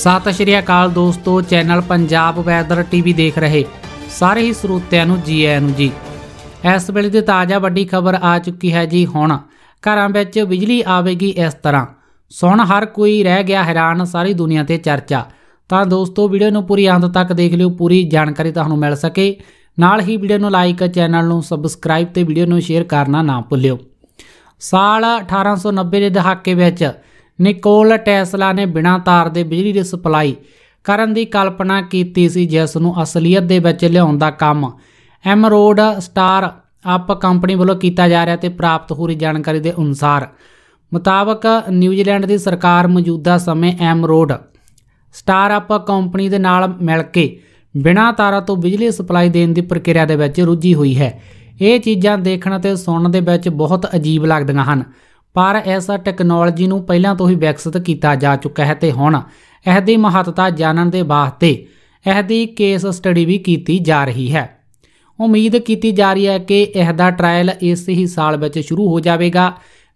ਸਤਿ ਸ਼੍ਰੀ ਅਕਾਲ ਦੋਸਤੋ channel Punjab weather TV ਦੇਖ ਰਹੇ ਸਾਰੇ ਹੀ ਸਰੋਤਿਆਂ ਨੂੰ ਜੀ ਆਇਆਂ ਨੂੰ ਜੀ ਇਸ ਵੇਲੇ ਦੀ ਤਾਜ਼ਾ ਵੱਡੀ ਖਬਰ ਆ ਚੁੱਕੀ ਹੈ ਜੀ ਹੁਣ ਘਰਾਂ ਵਿੱਚ ਬਿਜਲੀ ਆਵੇਗੀ ਇਸ ਤਰ੍ਹਾਂ ਸੁਣ ਹਰ ਕੋਈ ਰਹਿ ਗਿਆ ਹੈਰਾਨ ਸਾਰੀ ਦੁਨੀਆ ਤੇ ਚਰਚਾ ਤਾਂ ਦੋਸਤੋ ਵੀਡੀਓ ਨੂੰ ਪੂਰੀ ਅੰਤ ਤੱਕ ਦੇਖ ਲਿਓ ਪੂਰੀ ਜਾਣਕਾਰੀ ਤੁਹਾਨੂੰ ਮਿਲ ਸਕੇ ਨਾਲ ਹੀ ਵੀਡੀਓ ਨੂੰ ਲਾਈਕ ਚੈਨਲ ਨੂੰ ਸਬਸਕ੍ਰਾਈਬ ਤੇ ਵੀਡੀਓ ਨੂੰ ਸ਼ੇਅਰ ਕਰਨਾ ਨਾ ਭੁੱਲਿਓ ਸਾਲ 1890 ਦੇ ਦਹਾਕੇ ਵਿੱਚ ਨਿਕੋਲ ਟੈਸਲਾ ਨੇ ਬਿਨਾਂ ਤਾਰ ਦੇ ਬਿਜਲੀ ਦੀ ਸਪਲਾਈ ਕਰਨ ਦੀ ਕਲਪਨਾ ਕੀਤੀ ਸੀ ਜਿਸ ਨੂੰ ਅਸਲੀਅਤ ਦੇ ਵਿੱਚ ਲਿਆਉਣ ਦਾ ਕੰਮ ਐਮਰੋਡ ਸਟਾਰ ਅਪ ਕੰਪਨੀ ਵੱਲੋਂ ਕੀਤਾ ਜਾ ਰਿਹਾ ਤੇ ਪ੍ਰਾਪਤ ਹੋ ਰਹੀ ਜਾਣਕਾਰੀ ਦੇ ਅਨੁਸਾਰ ਮੁਤਾਬਕ ਨਿਊਜ਼ੀਲੈਂਡ ਦੀ ਸਰਕਾਰ ਮੌਜੂਦਾ ਸਮੇਂ ਐਮਰੋਡ ਸਟਾਰ ਅਪ ਕੰਪਨੀ ਦੇ ਨਾਲ ਮਿਲ ਕੇ ਬਿਨਾਂ ਤਾਰਾਂ ਤੋਂ ਬਿਜਲੀ ਸਪਲਾਈ ਦੇਣ ਦੀ ਪ੍ਰਕਿਰਿਆ ਦੇ ਵਿੱਚ ਰੁੱਝੀ ਹੋਈ ਹੈ ਇਹ ਚੀਜ਼ਾਂ ਦੇਖਣ ਅਤੇ ਸੁਣਨ ਦੇ ਵਿੱਚ ਬਹੁਤ ਅਜੀਬ ਲੱਗਦੀਆਂ ਹਨ ਪਰ ਇਸ ਟੈਕਨੋਲੋਜੀ ਨੂੰ ਪਹਿਲਾਂ ਤੋਂ ਹੀ ਵਿਕਸਿਤ ਕੀਤਾ ਜਾ ਚੁੱਕਾ ਹੈ ਤੇ ਹੁਣ ਇਸ ਦੀ ਮਹੱਤਤਾ ਜਾਣਨ ਦੇ ਵਾਸਤੇ ਇਸ ਦੀ ਕੇਸ ਸਟੱਡੀ ਵੀ ਕੀਤੀ ਜਾ ਰਹੀ ਹੈ ਉਮੀਦ ਕੀਤੀ ਜਾ ਰਹੀ ਹੈ ਕਿ ਇਸ ਦਾ ਟ੍ਰਾਇਲ ਇਸ ਹੀ ਸਾਲ ਵਿੱਚ ਸ਼ੁਰੂ ਹੋ ਜਾਵੇਗਾ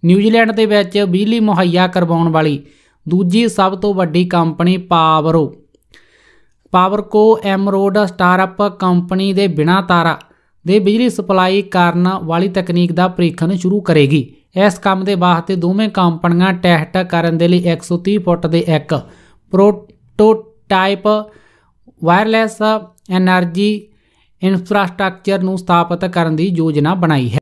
ਨਿਊਜ਼ੀਲੈਂਡ ਦੇ ਵਿੱਚ ਬਿਜਲੀ ਮੁਹੱਈਆ ਕਰਵਾਉਣ ਵਾਲੀ ਦੂਜੀ ਸਭ ਤੋਂ ਵੱਡੀ ਕੰਪਨੀ ਪਾਵਰੋ ਪਾਵਰਕੋ ਐਮਰੋਡ ਸਟਾਰਅਪ ਕੰਪਨੀ ਦੇ ਬਿਨਾ ਤਾਰਾ ਦੇ ਬਿਜਲੀ ਸਪਲਾਈ ਕਰਨ ਵਾਲੀ ਤਕਨੀਕ ਦਾ ਪ੍ਰੀਖਣ ਸ਼ੁਰੂ ਕਰੇਗੀ ਇਸ ਕੰਮ ਦੇ ਵਾਸਤੇ ਦੋਵੇਂ ਕੰਪਨੀਆਂ ਟੈਸਟ ਕਰਨ ਦੇ ਲਈ 130 ਫੁੱਟ ਦੇ ਇੱਕ ਪ੍ਰੋਟੋਟਾਈਪ ਵਾਇਰਲੈਸ એનર્ਜੀ ਇਨਫਰਾਸਟ੍ਰਕਚਰ ਨੂੰ ਸਥਾਪਿਤ ਕਰਨ ਦੀ ਯੋਜਨਾ ਬਣਾਈ ਹੈ